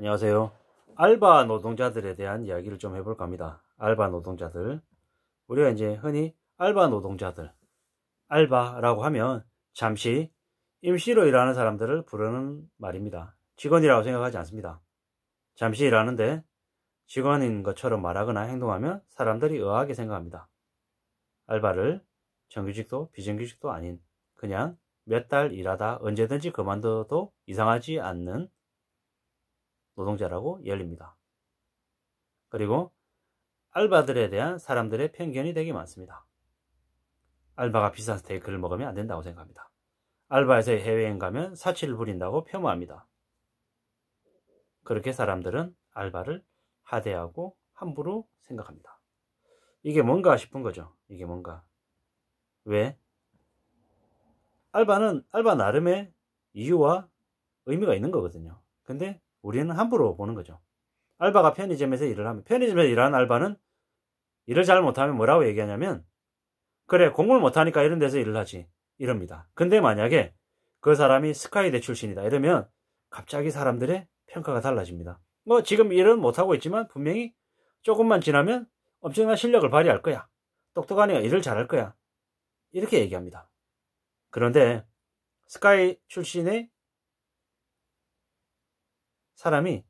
안녕하세요. 알바 노동자들에 대한 이야기를 좀 해볼까 합니다. 알바 노동자들. 우리가 이제 흔히 알바 노동자들, 알바라고 하면 잠시 임시로 일하는 사람들을 부르는 말입니다. 직원이라고 생각하지 않습니다. 잠시 일하는데 직원인 것처럼 말하거나 행동하면 사람들이 의아하게 생각합니다. 알바를 정규직도 비정규직도 아닌 그냥 몇 달 일하다 언제든지 그만둬도 이상하지 않는 노동자라고 열립니다. 그리고 알바들에 대한 사람들의 편견이 되게 많습니다. 알바가 비싼 스테이크를 먹으면 안 된다고 생각합니다. 알바에서 해외여행 가면 사치를 부린다고 폄하합니다. 그렇게 사람들은 알바를 하대하고 함부로 생각합니다. 이게 뭔가 싶은 거죠. 이게 뭔가. 왜? 알바는 알바 나름의 이유와 의미가 있는 거거든요. 근데 우리는 함부로 보는 거죠. 알바가 편의점에서 일을 하면 편의점에서 일하는 알바는 일을 잘 못하면 뭐라고 얘기하냐면 그래 공부를 못하니까 이런 데서 일을 하지 이럽니다. 근데 만약에 그 사람이 스카이대 출신이다 이러면 갑자기 사람들의 평가가 달라집니다. 뭐 지금 일은 못하고 있지만 분명히 조금만 지나면 엄청난 실력을 발휘할 거야. 똑똑하니가 일을 잘할 거야. 이렇게 얘기합니다. 그런데 스카이 출신의 사람이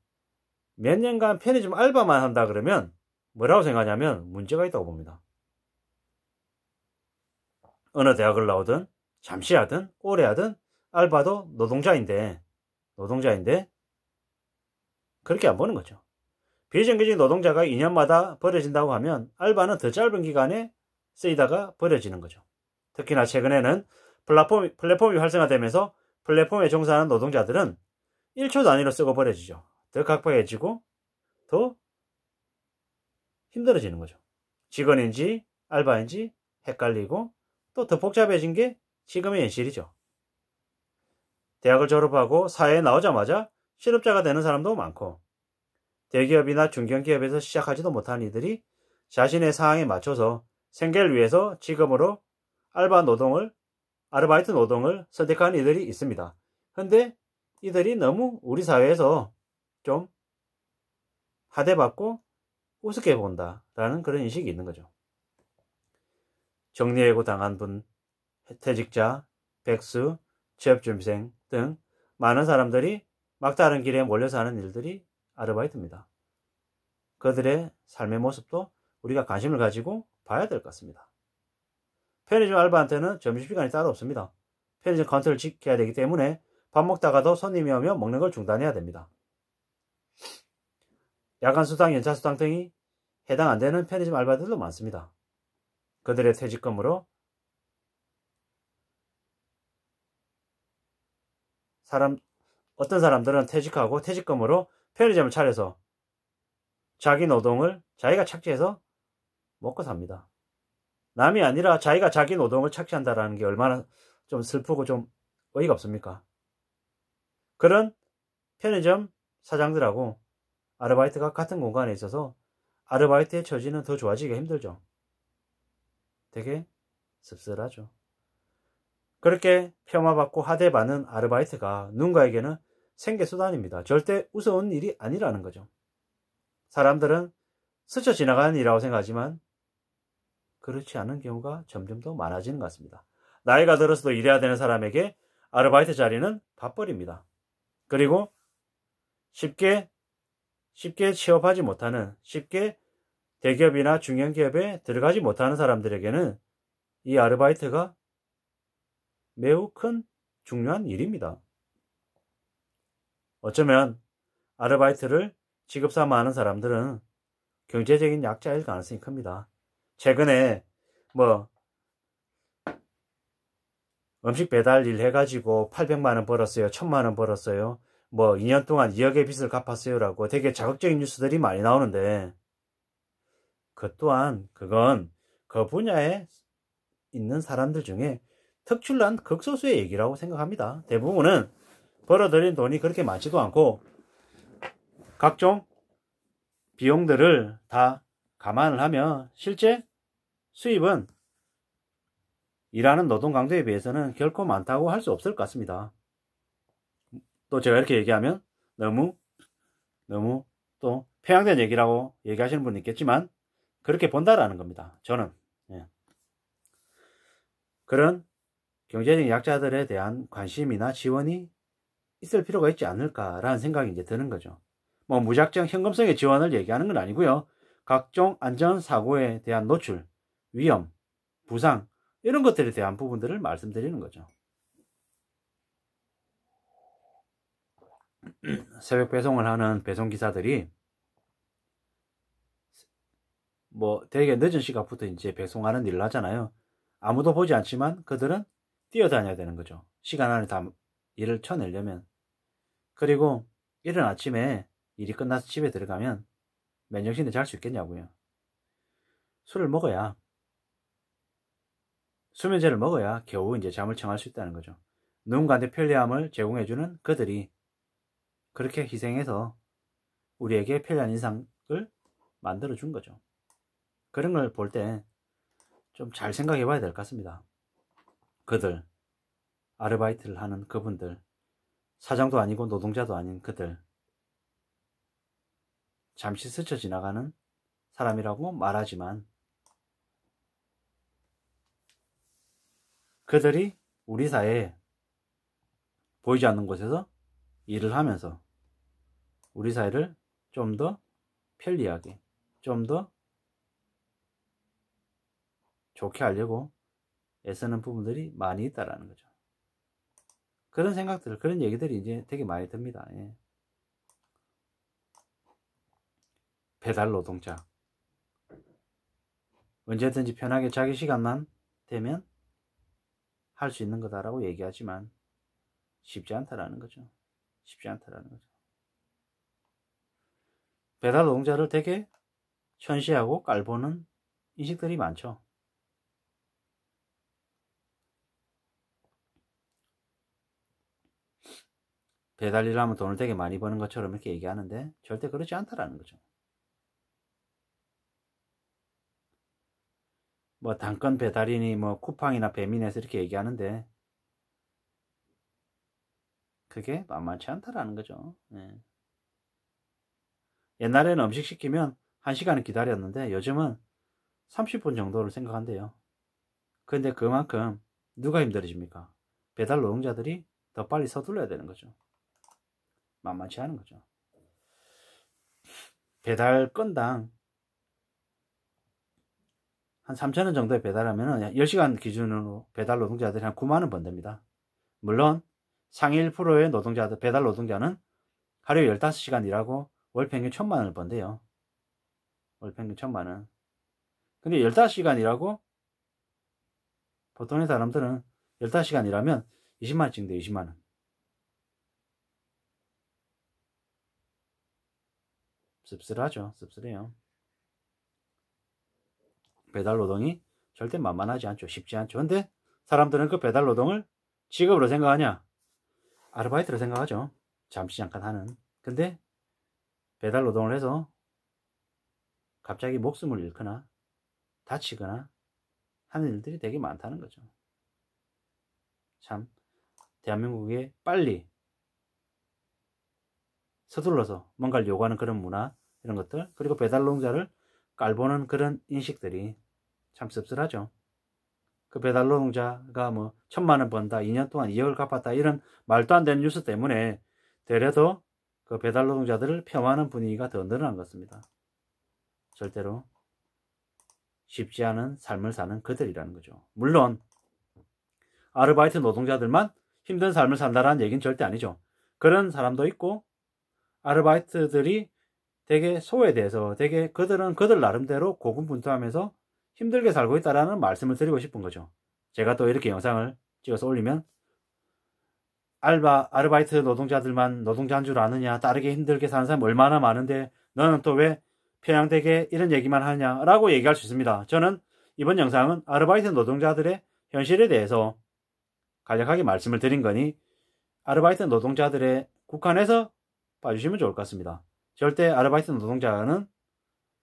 몇 년간 편의점 알바만 한다 그러면 뭐라고 생각하냐면 문제가 있다고 봅니다. 어느 대학을 나오든 잠시 하든 오래 하든 알바도 노동자인데 노동자인데 그렇게 안 보는 거죠. 비정규직 노동자가 2년마다 버려진다고 하면 알바는 더 짧은 기간에 쓰이다가 버려지는 거죠. 특히나 최근에는 플랫폼, 플랫폼이 활성화되면서 플랫폼에 종사하는 노동자들은 1초 단위로 쓰고 버려지죠. 더 각박해지고 더 힘들어지는 거죠. 직원인지 알바인지 헷갈리고 또 더 복잡해진 게 지금의 현실이죠. 대학을 졸업하고 사회에 나오자마자 실업자가 되는 사람도 많고 대기업이나 중견기업에서 시작하지도 못한 이들이 자신의 상황에 맞춰서 생계를 위해서 직업으로 알바 노동을 아르바이트 노동을 선택한 이들이 있습니다. 근데 이들이 너무 우리 사회에서 좀 하대받고 우습게 본다라는 그런 인식이 있는 거죠. 정리해고 당한 분, 퇴직자, 백수, 취업준비생 등 많은 사람들이 막다른 길에 몰려서 하는 일들이 아르바이트입니다. 그들의 삶의 모습도 우리가 관심을 가지고 봐야 될 것 같습니다. 편의점 알바한테는 점심시간이 따로 없습니다. 편의점 컨트롤 지켜야 되기 때문에 밥 먹다가도 손님이 오면 먹는 걸 중단해야 됩니다. 야간 수당, 연차 수당 등이 해당 안 되는 편의점 알바들도 많습니다. 그들의 퇴직금으로 사람 어떤 사람들은 퇴직하고 퇴직금으로 편의점을 차려서 자기 노동을 자기가 착취해서 먹고 삽니다. 남이 아니라 자기가 자기 노동을 착취한다라는 게 얼마나 좀 슬프고 좀 어이가 없습니까? 그런 편의점 사장들하고 아르바이트가 같은 공간에 있어서 아르바이트의 처지는 더 좋아지기가 힘들죠. 되게 씁쓸하죠. 그렇게 폄하받고 하대받는 아르바이트가 누군가에게는 생계수단입니다. 절대 우스운 일이 아니라는 거죠. 사람들은 스쳐 지나가는 일이라고 생각하지만 그렇지 않은 경우가 점점 더 많아지는 것 같습니다. 나이가 들어서도 일해야 되는 사람에게 아르바이트 자리는 밥벌입니다. 그리고 쉽게 쉽게 취업하지 못하는 쉽게 대기업이나 중견기업에 들어가지 못하는 사람들에게는 이 아르바이트가 매우 큰 중요한 일입니다. 어쩌면 아르바이트를 직업 삼아 하는 사람들은 경제적인 약자일 가능성이 큽니다. 최근에 뭐 음식 배달 일 해가지고 800만원 벌었어요. 1000만원 벌었어요. 뭐 2년 동안 2억의 빚을 갚았어요라고 되게 자극적인 뉴스들이 많이 나오는데 그 또한 그건 그 분야에 있는 사람들 중에 특출난 극소수의 얘기라고 생각합니다. 대부분은 벌어들인 돈이 그렇게 많지도 않고 각종 비용들을 다 감안을 하면 실제 수입은 일하는 노동 강도에 비해서는 결코 많다고 할 수 없을 것 같습니다. 또 제가 이렇게 얘기하면 너무 너무 또편양된 얘기라고 얘기하시는 분 있겠지만 그렇게 본다라는 겁니다. 저는 예. 그런 경제적 약자들에 대한 관심이나 지원이 있을 필요가 있지 않을까라는 생각이 이제 드는 거죠. 뭐 무작정 현금성의 지원을 얘기하는 건 아니고요. 각종 안전 사고에 대한 노출, 위험, 부상, 이런 것들에 대한 부분들을 말씀드리는 거죠. 새벽 배송을 하는 배송기사들이 뭐 되게 늦은 시각부터 이제 배송하는 일을 하잖아요. 아무도 보지 않지만 그들은 뛰어다녀야 되는 거죠. 시간 안에 다 일을 쳐내려면. 그리고 이른 아침에 일이 끝나서 집에 들어가면 맨정신에 잘 수 있겠냐고요. 술을 먹어야 수면제를 먹어야 겨우 이제 잠을 청할 수 있다는 거죠. 누군가한테 편리함을 제공해주는 그들이 그렇게 희생해서 우리에게 편리한 인상을 만들어준 거죠. 그런 걸 볼 때 좀 잘 생각해 봐야 될 것 같습니다. 그들, 아르바이트를 하는 그분들, 사장도 아니고 노동자도 아닌 그들, 잠시 스쳐 지나가는 사람이라고 말하지만 그들이 우리 사회에 보이지 않는 곳에서 일을 하면서 우리 사회를 좀 더 편리하게, 좀 더 좋게 하려고 애쓰는 부분들이 많이 있다라는 거죠. 그런 생각들, 그런 얘기들이 이제 되게 많이 듭니다. 예. 배달 노동자. 언제든지 편하게 자기 시간만 되면 할수 있는 거다라고 얘기하지만 쉽지 않다라는 거죠. 쉽지 않다라는 거죠. 배달 노동자를 되게 천시하고 깔보는 인식들이 많죠. 배달일 하면 돈을 되게 많이 버는 것처럼 이렇게 얘기하는데 절대 그렇지 않다라는 거죠. 뭐 단건 배달이니 뭐 쿠팡이나 배민에서 이렇게 얘기하는데 그게 만만치 않다라는 거죠. 예. 옛날에는 음식 시키면 1시간을 기다렸는데 요즘은 30분 정도를 생각한대요. 근데 그만큼 누가 힘들어집니까? 배달 노동자들이 더 빨리 서둘러야 되는 거죠. 만만치 않은 거죠. 배달 건당 한 3천원 정도에 배달하면 10시간 기준으로 배달 노동자들이 한 9만원 번댑니다 물론 상일 프로의 노동자들, 배달 노동자는 하루 15시간 일하고 월 평균 1000만원을 번대요. 월 평균 1000만원. 근데 15시간 일하고 보통의 사람들은 15시간 일하면 20만원쯤 돼요, 20만원. 씁쓸하죠, 씁쓸해요. 배달 노동이 절대 만만하지 않죠. 쉽지 않죠. 근데 사람들은 그 배달 노동을 직업으로 생각하냐? 아르바이트로 생각하죠. 잠시 잠깐 하는. 근데 배달 노동을 해서 갑자기 목숨을 잃거나 다치거나 하는 일들이 되게 많다는 거죠. 참 대한민국에 빨리 서둘러서 뭔가를 요구하는 그런 문화 이런 것들 그리고 배달 노동자를 깔보는 그런 인식들이 참 씁쓸하죠. 그 배달 노동자가 뭐 천만 원 번다, 2년 동안 2억을 갚았다 이런 말도 안 되는 뉴스 때문에 대려도그 배달 노동자들을 폄하하는 분위기가 더 늘어난 것입니다. 절대로 쉽지 않은 삶을 사는 그들이라는 거죠. 물론 아르바이트 노동자들만 힘든 삶을 산다라는 얘기는 절대 아니죠. 그런 사람도 있고 아르바이트들이 되게 소에 대해서 되게 그들은 그들 나름대로 고군분투하면서 힘들게 살고 있다라는 말씀을 드리고 싶은 거죠. 제가 또 이렇게 영상을 찍어서 올리면 알바 아르바이트 노동자들만 노동자인 줄 아느냐 따르게 힘들게 사는 사람 얼마나 많은데 너는 또 왜평양되게 이런 얘기만 하냐라고 얘기할 수 있습니다. 저는 이번 영상은 아르바이트 노동자들의 현실에 대해서 간략하게 말씀을 드린 거니 아르바이트 노동자들의 국한에서 봐주시면 좋을 것 같습니다. 절대 아르바이트 노동자는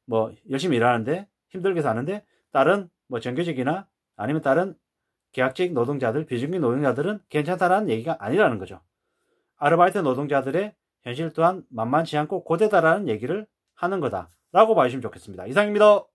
뭐 열심히 일하는데 힘들게 사는데 다른 뭐 정규직이나 아니면 다른 계약직 노동자들, 비정규 노동자들은 괜찮다라는 얘기가 아니라는 거죠. 아르바이트 노동자들의 현실 또한 만만치 않고 고대다라는 얘기를 하는 거다라고 봐주시면 좋겠습니다. 이상입니다.